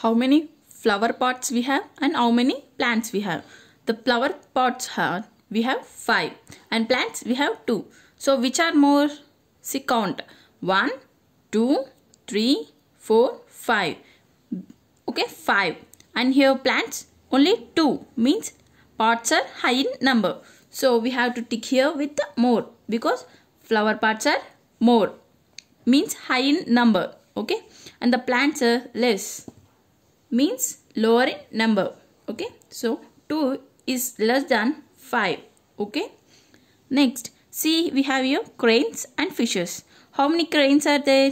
how many flower pots we have and how many plants we have. The flower pots are we have 5 and plants we have 2. So which are more? See count 1, 2, 3, 4, 5. Okay 5 and here plants only 2 means pots are high in number. So we have to tick here with the more because flower pots are more means high in number okay and the plants are less means lower in number okay so 2 is less than 5 okay next see we have here cranes and fishes how many cranes are there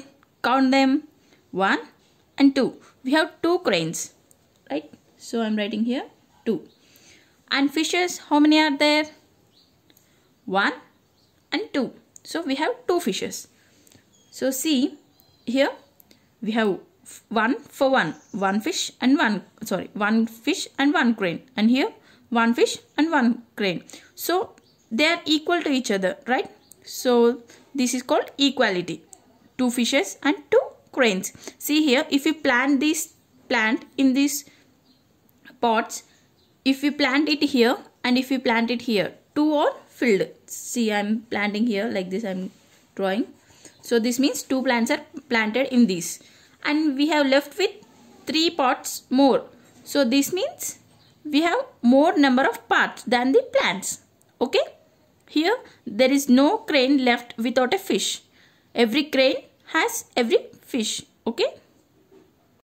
count them 1 and 2 we have two cranes right so i'm writing here 2 and fishes how many are there 1 and 2 so we have two fishes so see here we have one for one one fish and one sorry one fish and one crane. and here one fish and one crane. so they are equal to each other right so this is called equality two fishes and two cranes. see here if we plant this plant in these pots if we plant it here and if we plant it here two are filled see i'm planting here like this i'm drawing so this means two plants are planted in these and we have left with 3 pots more. So this means we have more number of parts than the plants. Okay. Here there is no crane left without a fish. Every crane has every fish. Okay.